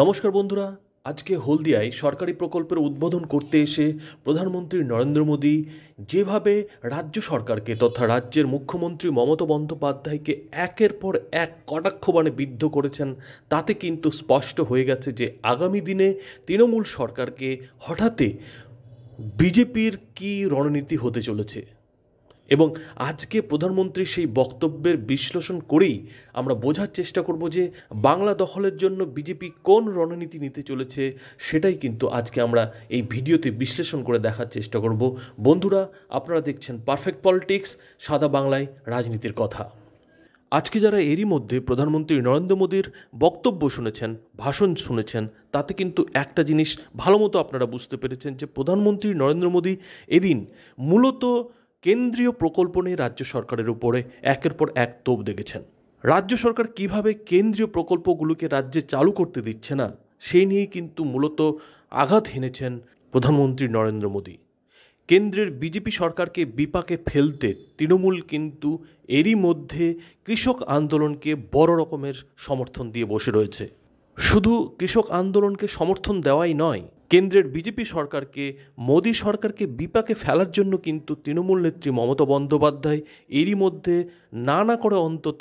নমস্কার বন্ধুরা আজকে হলদিয়ায় সরকারি প্রকল্পের উদ্বোধন করতে এসে প্রধানমন্ত্রী নরেন্দ্র মোদী যেভাবে রাজ্য সরকারকে তথা রাজ্যের মুখ্যমন্ত্রী মমতা বন্দ্যোপাধ্যায়কে একের পর এক কটাক্ষবাণে বিদ্ধ করেছেন তাতে কিন্তু স্পষ্ট হয়ে গেছে যে আগামী দিনে তৃণমূল সরকারকে হঠাতে বিজেপির কী রণনীতি হতে চলেছে এবং আজকে প্রধানমন্ত্রী সেই বক্তব্যের বিশ্লেষণ করেই আমরা বোঝার চেষ্টা করব যে বাংলা দখলের জন্য বিজেপি কোন রণনীতি নিতে চলেছে সেটাই কিন্তু আজকে আমরা এই ভিডিওতে বিশ্লেষণ করে দেখার চেষ্টা করব বন্ধুরা আপনারা দেখছেন পারফেক্ট পলিটিক্স সাদা বাংলায় রাজনীতির কথা আজকে যারা এরই মধ্যে প্রধানমন্ত্রী নরেন্দ্র মোদীর বক্তব্য শুনেছেন ভাষণ শুনেছেন তাতে কিন্তু একটা জিনিস ভালো মতো আপনারা বুঝতে পেরেছেন যে প্রধানমন্ত্রী নরেন্দ্র মোদী এদিন মূলত কেন্দ্রীয় প্রকল্প নিয়ে রাজ্য সরকারের উপরে একের পর এক তোপ দেখেছেন রাজ্য সরকার কিভাবে কেন্দ্রীয় প্রকল্পগুলোকে রাজ্যে চালু করতে দিচ্ছে না সেই নিয়ে কিন্তু মূলত আঘাত হেনেছেন প্রধানমন্ত্রী নরেন্দ্র মোদী কেন্দ্রের বিজেপি সরকারকে বিপাকে ফেলতে তৃণমূল কিন্তু এরই মধ্যে কৃষক আন্দোলনকে বড় রকমের সমর্থন দিয়ে বসে রয়েছে শুধু কৃষক আন্দোলনকে সমর্থন দেওয়াই নয় কেন্দ্রের বিজেপি সরকারকে মোদী সরকারকে বিপাকে ফেলার জন্য কিন্তু তৃণমূল নেত্রী মমতা বন্দ্যোপাধ্যায় এরই মধ্যে নানা করে অন্তত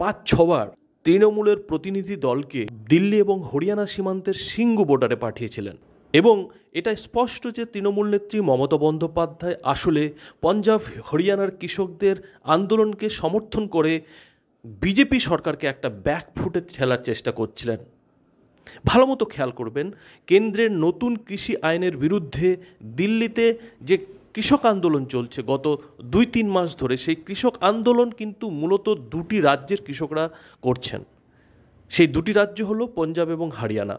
পাঁচ ছবার তৃণমূলের প্রতিনিধি দলকে দিল্লি এবং হরিয়ানা সীমান্তের সিঙ্গু বোর্ডারে পাঠিয়েছিলেন এবং এটা স্পষ্ট যে তৃণমূল নেত্রী মমতা বন্দ্যোপাধ্যায় আসলে পঞ্জাব হরিয়ানার কৃষকদের আন্দোলনকে সমর্থন করে বিজেপি সরকারকে একটা ব্যাকফুটে ঠেলার চেষ্টা করছিলেন ভালোমতো খেয়াল করবেন কেন্দ্রের নতুন কৃষি আইনের বিরুদ্ধে দিল্লিতে যে কৃষক আন্দোলন চলছে গত দুই তিন মাস ধরে সেই কৃষক আন্দোলন কিন্তু মূলত দুটি রাজ্যের কৃষকরা করছেন সেই দুটি রাজ্য হল পঞ্জাব এবং হরিয়ানা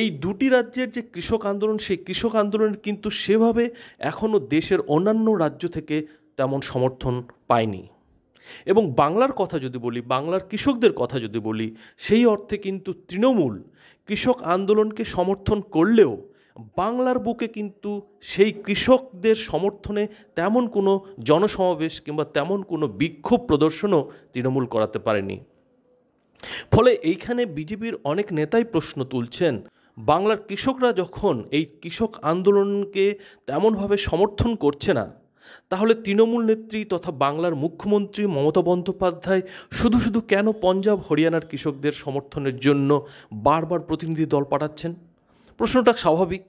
এই দুটি রাজ্যের যে কৃষক আন্দোলন সেই কৃষক আন্দোলন কিন্তু সেভাবে এখনও দেশের অন্যান্য রাজ্য থেকে তেমন সমর্থন পায়নি এবং বাংলার কথা যদি বলি বাংলার কৃষকদের কথা যদি বলি সেই অর্থে কিন্তু তৃণমূল কৃষক আন্দোলনকে সমর্থন করলেও বাংলার বুকে কিন্তু সেই কৃষকদের সমর্থনে তেমন কোনো জনসমাবেশ কিংবা তেমন কোনো বিক্ষোভ প্রদর্শনও তৃণমূল করাতে পারেনি ফলে এইখানে বিজেপির অনেক নেতাই প্রশ্ন তুলছেন বাংলার কৃষকরা যখন এই কৃষক আন্দোলনকে তেমনভাবে সমর্থন করছে না তাহলে তৃণমূল নেত্রী তথা বাংলার মুখ্যমন্ত্রী মমতা বন্দ্যোপাধ্যায় শুধু শুধু কেন পঞ্জাব হরিয়ানার কৃষকদের সমর্থনের জন্য বারবার প্রতিনিধি দল পাঠাচ্ছেন প্রশ্নটা স্বাভাবিক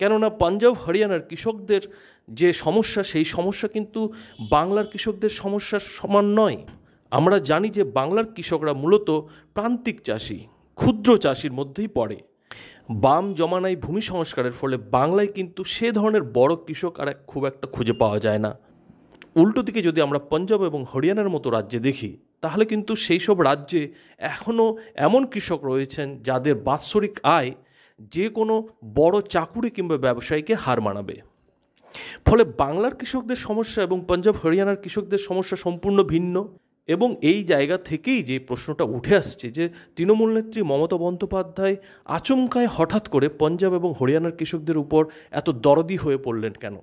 কেননা পাঞ্জাব হরিয়ানার কৃষকদের যে সমস্যা সেই সমস্যা কিন্তু বাংলার কৃষকদের সমস্যার সমান নয় আমরা জানি যে বাংলার কৃষকরা মূলত প্রান্তিক চাষি ক্ষুদ্র চাষির মধ্যেই পড়ে বাম জমানায় ভূমি সংস্কারের ফলে বাংলায় কিন্তু সে ধরনের বড় কৃষক আর খুব একটা খুঁজে পাওয়া যায় না উল্টো দিকে যদি আমরা পাঞ্জাব এবং হরিয়ানার মতো রাজ্যে দেখি তাহলে কিন্তু সেই সব রাজ্যে এখনও এমন কৃষক রয়েছেন যাদের বাৎসরিক আয় যে কোনো বড় চাকুরি কিংবা ব্যবসায়ীকে হার মানাবে ফলে বাংলার কৃষকদের সমস্যা এবং পাঞ্জাব হরিয়ানার কৃষকদের সমস্যা সম্পূর্ণ ভিন্ন এবং এই জায়গা থেকেই যে প্রশ্নটা উঠে আসছে যে তৃণমূল নেত্রী মমতা বন্দ্যোপাধ্যায় আচমকায় হঠাৎ করে পঞ্জাব এবং হরিয়ানার কৃষকদের উপর এত দরদি হয়ে পড়লেন কেন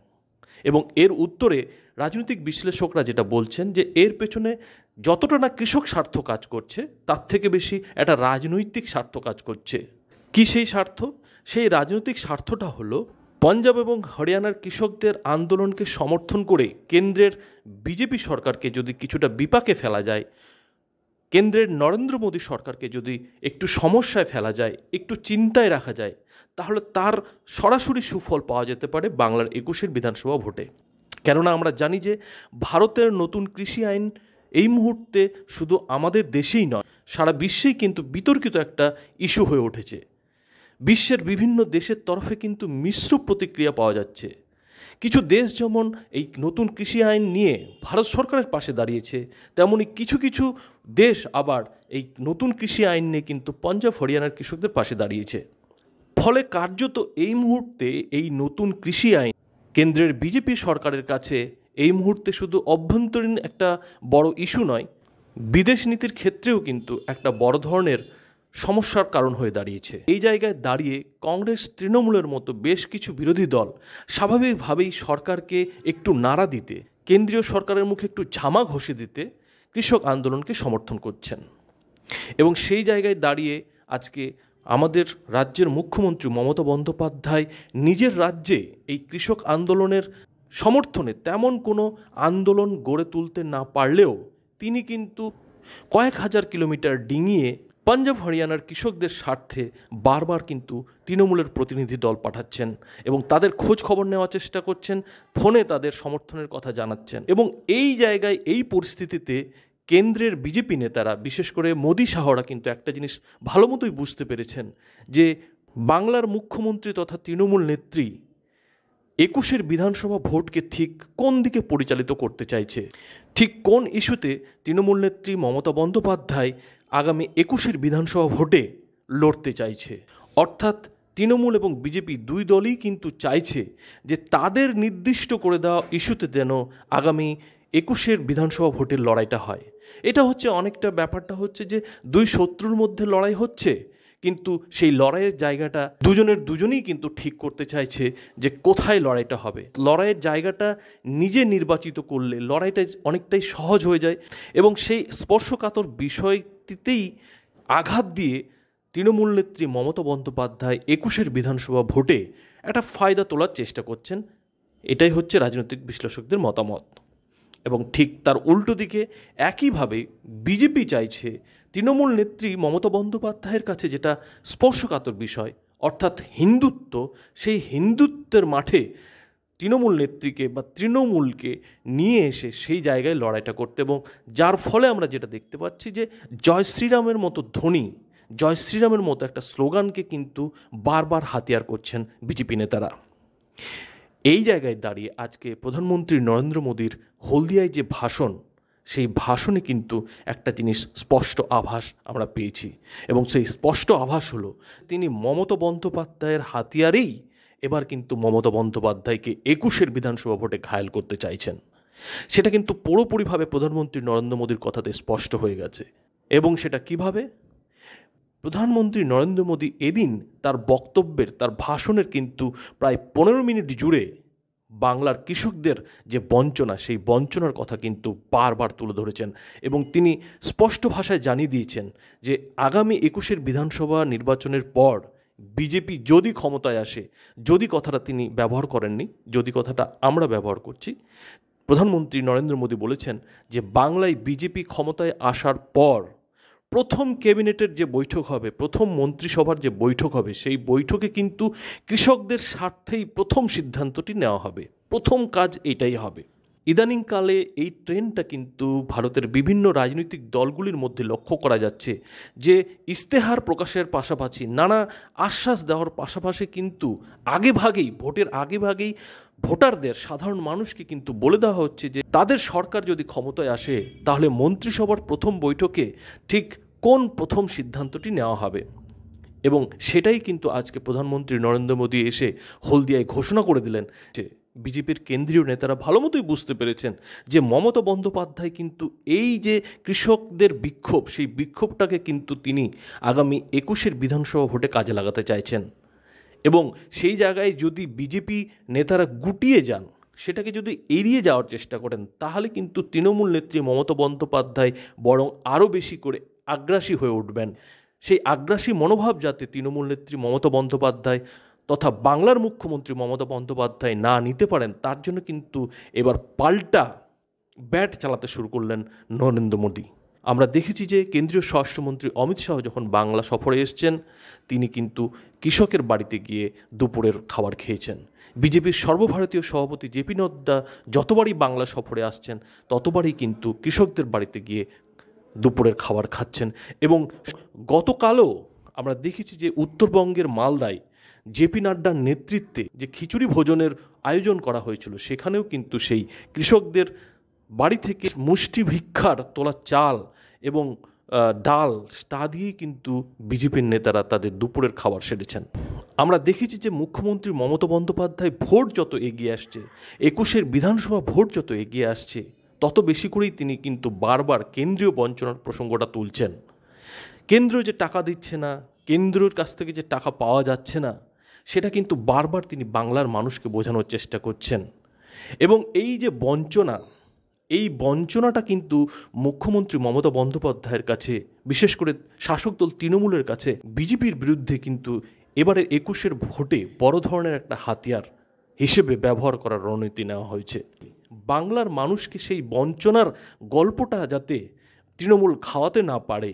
এবং এর উত্তরে রাজনৈতিক বিশ্লেষকরা যেটা বলছেন যে এর পেছনে যতটা না কৃষক স্বার্থ কাজ করছে তার থেকে বেশি একটা রাজনৈতিক স্বার্থ কাজ করছে কি সেই স্বার্থ সেই রাজনৈতিক স্বার্থটা হলো পাঞ্জাব এবং হরিয়ানার কৃষকদের আন্দোলনকে সমর্থন করে কেন্দ্রের বিজেপি সরকারকে যদি কিছুটা বিপাকে ফেলা যায় কেন্দ্রের নরেন্দ্র মোদী সরকারকে যদি একটু সমস্যায় ফেলা যায় একটু চিন্তায় রাখা যায় তাহলে তার সরাসরি সুফল পাওয়া যেতে পারে বাংলার একুশের বিধানসভা ভোটে কেননা আমরা জানি যে ভারতের নতুন কৃষি আইন এই মুহূর্তে শুধু আমাদের দেশেই নয় সারা বিশ্বেই কিন্তু বিতর্কিত একটা ইস্যু হয়ে উঠেছে বিশ্বের বিভিন্ন দেশের তরফে কিন্তু মিশ্র প্রতিক্রিয়া পাওয়া যাচ্ছে কিছু দেশ যেমন এই নতুন কৃষি আইন নিয়ে ভারত সরকারের পাশে দাঁড়িয়েছে তেমনি কিছু কিছু দেশ আবার এই নতুন কৃষি আইন নিয়ে কিন্তু পাঞ্জাব হরিয়ানার কৃষকদের পাশে দাঁড়িয়েছে ফলে কার্যত এই মুহূর্তে এই নতুন কৃষি আইন কেন্দ্রের বিজেপি সরকারের কাছে এই মুহূর্তে শুধু অভ্যন্তরীণ একটা বড় ইস্যু নয় বিদেশ নীতির ক্ষেত্রেও কিন্তু একটা বড় ধরনের সমস্যার কারণ হয়ে দাঁড়িয়েছে এই জায়গায় দাঁড়িয়ে কংগ্রেস তৃণমূলের মতো বেশ কিছু বিরোধী দল স্বাভাবিকভাবেই সরকারকে একটু নাড়া দিতে কেন্দ্রীয় সরকারের মুখে একটু ঝামা ঘষে দিতে কৃষক আন্দোলনকে সমর্থন করছেন এবং সেই জায়গায় দাঁড়িয়ে আজকে আমাদের রাজ্যের মুখ্যমন্ত্রী মমতা বন্দ্যোপাধ্যায় নিজের রাজ্যে এই কৃষক আন্দোলনের সমর্থনে তেমন কোনো আন্দোলন গড়ে তুলতে না পারলেও তিনি কিন্তু কয়েক হাজার কিলোমিটার ডিঙিয়ে পাঞ্জাব হরিয়ানার কৃষকদের স্বার্থে বারবার কিন্তু তৃণমূলের প্রতিনিধি দল পাঠাচ্ছেন এবং তাদের খোঁজ খবর নেওয়ার চেষ্টা করছেন ফোনে তাদের সমর্থনের কথা জানাচ্ছেন এবং এই জায়গায় এই পরিস্থিতিতে কেন্দ্রের বিজেপি নেতারা বিশেষ করে মোদী শাহরা কিন্তু একটা জিনিস ভালো মতোই বুঝতে পেরেছেন যে বাংলার মুখ্যমন্ত্রী তথা তৃণমূল নেত্রী একুশের বিধানসভা ভোটকে ঠিক কোন দিকে পরিচালিত করতে চাইছে ঠিক কোন ইস্যুতে তৃণমূল নেত্রী মমতা বন্দ্যোপাধ্যায় আগামী একুশের বিধানসভা ভোটে লড়তে চাইছে অর্থাৎ তৃণমূল এবং বিজেপি দুই দলই কিন্তু চাইছে যে তাদের নির্দিষ্ট করে দেওয়া ইস্যুতে যেন আগামী একুশের বিধানসভা ভোটের লড়াইটা হয় এটা হচ্ছে অনেকটা ব্যাপারটা হচ্ছে যে দুই শত্রুর মধ্যে লড়াই হচ্ছে কিন্তু সেই লড়াইয়ের জায়গাটা দুজনের দুজনেই কিন্তু ঠিক করতে চাইছে যে কোথায় লড়াইটা হবে লড়াইয়ের জায়গাটা নিজে নির্বাচিত করলে লড়াইটা অনেকটাই সহজ হয়ে যায় এবং সেই স্পর্শকাতর বিষয়টিতেই আঘাত দিয়ে তৃণমূল নেত্রী মমতা বন্দ্যোপাধ্যায় একুশের বিধানসভা ভোটে একটা ফায়দা তোলার চেষ্টা করছেন এটাই হচ্ছে রাজনৈতিক বিশ্লেষকদের মতামত এবং ঠিক তার উল্টো দিকে একইভাবে বিজেপি চাইছে তৃণমূল নেত্রী মমতা বন্দ্যোপাধ্যায়ের কাছে যেটা স্পর্শকাতর বিষয় অর্থাৎ হিন্দুত্ব সেই হিন্দুত্বের মাঠে তৃণমূল নেত্রীকে বা তৃণমূলকে নিয়ে এসে সেই জায়গায় লড়াইটা করতে এবং যার ফলে আমরা যেটা দেখতে পাচ্ছি যে জয় শ্রীরামের মতো ধনী জয় শ্রীরামের মতো একটা স্লোগানকে কিন্তু বারবার হাতিয়ার করছেন বিজেপি নেতারা এই জায়গায় দাঁড়িয়ে আজকে প্রধানমন্ত্রী নরেন্দ্র মোদীর হলদিয়ায় যে ভাষণ সেই ভাষণে কিন্তু একটা জিনিস স্পষ্ট আভাস আমরা পেয়েছি এবং সেই স্পষ্ট আভাস হলো তিনি মমতা বন্দ্যোপাধ্যায়ের হাতিয়ারেই এবার কিন্তু মমতা বন্দ্যোপাধ্যায়কে একুশের বিধানসভা ভোটে ঘায়াল করতে চাইছেন সেটা কিন্তু পুরোপুরিভাবে প্রধানমন্ত্রী নরেন্দ্র মোদীর কথাতে স্পষ্ট হয়ে গেছে এবং সেটা কিভাবে প্রধানমন্ত্রী নরেন্দ্র মোদী এদিন তার বক্তব্যের তার ভাষণের কিন্তু প্রায় পনেরো মিনিট জুড়ে বাংলার কৃষকদের যে বঞ্চনা সেই বঞ্চনার কথা কিন্তু বারবার তুলে ধরেছেন এবং তিনি স্পষ্ট ভাষায় জানিয়ে দিয়েছেন যে আগামী একুশের বিধানসভা নির্বাচনের পর বিজেপি যদি ক্ষমতায় আসে যদি কথাটা তিনি ব্যবহার করেননি যদি কথাটা আমরা ব্যবহার করছি প্রধানমন্ত্রী নরেন্দ্র মোদী বলেছেন যে বাংলায় বিজেপি ক্ষমতায় আসার পর প্রথম ক্যাবিনেটের যে বৈঠক হবে প্রথম মন্ত্রিসভার যে বৈঠক হবে সেই বৈঠকে কিন্তু কৃষকদের স্বার্থেই প্রথম সিদ্ধান্তটি নেওয়া হবে প্রথম কাজ এটাই হবে ইদানিংকালে এই ট্রেনটা কিন্তু ভারতের বিভিন্ন রাজনৈতিক দলগুলির মধ্যে লক্ষ্য করা যাচ্ছে যে ইস্তেহার প্রকাশের পাশাপাশি নানা আশ্বাস দেওয়ার পাশাপাশি কিন্তু আগেভাগেই ভোটের আগেভাগেই ভোটারদের সাধারণ মানুষকে কিন্তু বলে দেওয়া হচ্ছে যে তাদের সরকার যদি ক্ষমতায় আসে তাহলে মন্ত্রিসভার প্রথম বৈঠকে ঠিক কোন প্রথম সিদ্ধান্তটি নেওয়া হবে এবং সেটাই কিন্তু আজকে প্রধানমন্ত্রী নরেন্দ্র মোদী এসে হলদিয়ায় ঘোষণা করে দিলেন যে বিজেপির কেন্দ্রীয় নেতারা ভালো মতোই বুঝতে পেরেছেন যে মমতা বন্দ্যোপাধ্যায় কিন্তু এই যে কৃষকদের বিক্ষোভ সেই বিক্ষোভটাকে কিন্তু তিনি আগামী একুশের বিধানসভা ভোটে কাজে লাগাতে চাইছেন এবং সেই জায়গায় যদি বিজেপি নেতারা গুটিয়ে যান সেটাকে যদি এড়িয়ে যাওয়ার চেষ্টা করেন তাহলে কিন্তু তৃণমূল নেত্রী মমতা বন্দ্যোপাধ্যায় বরং আরও বেশি করে আগ্রাসী হয়ে উঠবেন সেই আগ্রাসী মনোভাব যাতে তৃণমূল নেত্রী মমতা বন্দ্যোপাধ্যায় তথা বাংলার মুখ্যমন্ত্রী মমতা বন্দ্যোপাধ্যায় না নিতে পারেন তার জন্য কিন্তু এবার পাল্টা ব্যাট চালাতে শুরু করলেন নরেন্দ্র মোদী আমরা দেখেছি যে কেন্দ্রীয় স্বরাষ্ট্রমন্ত্রী অমিত শাহ যখন বাংলা সফরে এসছেন তিনি কিন্তু কৃষকের বাড়িতে গিয়ে দুপুরের খাবার খেয়েছেন বিজেপির সর্বভারতীয় সভাপতি জেপি নড্ডা যতবারই বাংলা সফরে আসছেন ততবারই কিন্তু কৃষকদের বাড়িতে গিয়ে দুপুরের খাবার খাচ্ছেন এবং গতকালও আমরা দেখেছি যে উত্তরবঙ্গের মালদায় জেপি নাড্ডার নেতৃত্বে যে খিচুড়ি ভোজনের আয়োজন করা হয়েছিল সেখানেও কিন্তু সেই কৃষকদের বাড়ি থেকে মুষ্টি ভিক্ষার তোলা চাল এবং ডাল তা দিয়েই কিন্তু বিজেপির নেতারা তাদের দুপুরের খাবার সেরেছেন আমরা দেখেছি যে মুখ্যমন্ত্রী মমতা বন্দ্যোপাধ্যায় ভোট যত এগিয়ে আসছে একুশের বিধানসভা ভোট যত এগিয়ে আসছে তত বেশি করেই তিনি কিন্তু বারবার কেন্দ্রীয় বঞ্চনার প্রসঙ্গটা তুলছেন কেন্দ্র যে টাকা দিচ্ছে না কেন্দ্রর কাছ থেকে যে টাকা পাওয়া যাচ্ছে না সেটা কিন্তু বারবার তিনি বাংলার মানুষকে বোঝানোর চেষ্টা করছেন এবং এই যে বঞ্চনা এই বঞ্চনাটা কিন্তু মুখ্যমন্ত্রী মমতা বন্দ্যোপাধ্যায়ের কাছে বিশেষ করে শাসক দল তৃণমূলের কাছে বিজেপির বিরুদ্ধে কিন্তু এবারের একুশের ভোটে বড় ধরনের একটা হাতিয়ার হিসেবে ব্যবহার করার রণনীতি নেওয়া হয়েছে বাংলার মানুষকে সেই বঞ্চনার গল্পটা যাতে তৃণমূল খাওয়াতে না পারে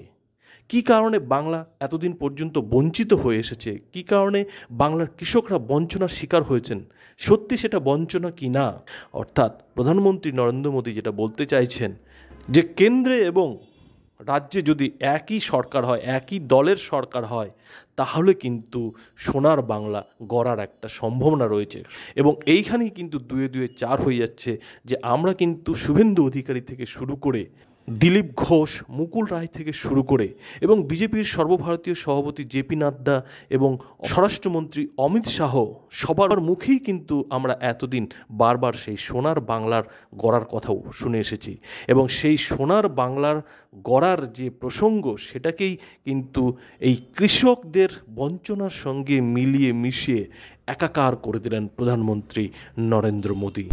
কি কারণে বাংলা এতদিন পর্যন্ত বঞ্চিত হয়ে এসেছে কি কারণে বাংলার কৃষকরা বঞ্চনার শিকার হয়েছেন সত্যি সেটা বঞ্চনা কি না অর্থাৎ প্রধানমন্ত্রী নরেন্দ্র মোদী যেটা বলতে চাইছেন যে কেন্দ্রে এবং রাজ্যে যদি একই সরকার হয় একই দলের সরকার হয় তাহলে কিন্তু সোনার বাংলা গড়ার একটা সম্ভাবনা রয়েছে এবং এইখানেই কিন্তু দুয়ে দুয়ে চার হয়ে যাচ্ছে যে আমরা কিন্তু শুভেন্দু অধিকারী থেকে শুরু করে দিলীপ ঘোষ মুকুল রায় থেকে শুরু করে এবং বিজেপির সর্বভারতীয় সভাপতি জেপি নাড্ডা এবং স্বরাষ্ট্রমন্ত্রী অমিত শাহ সবার মুখেই কিন্তু আমরা এতদিন বারবার সেই সোনার বাংলার গড়ার কথাও শুনে এসেছি এবং সেই সোনার বাংলার গড়ার যে প্রসঙ্গ সেটাকেই কিন্তু এই কৃষকদের বঞ্চনার সঙ্গে মিলিয়ে মিশিয়ে একাকার করে দিলেন প্রধানমন্ত্রী নরেন্দ্র মোদী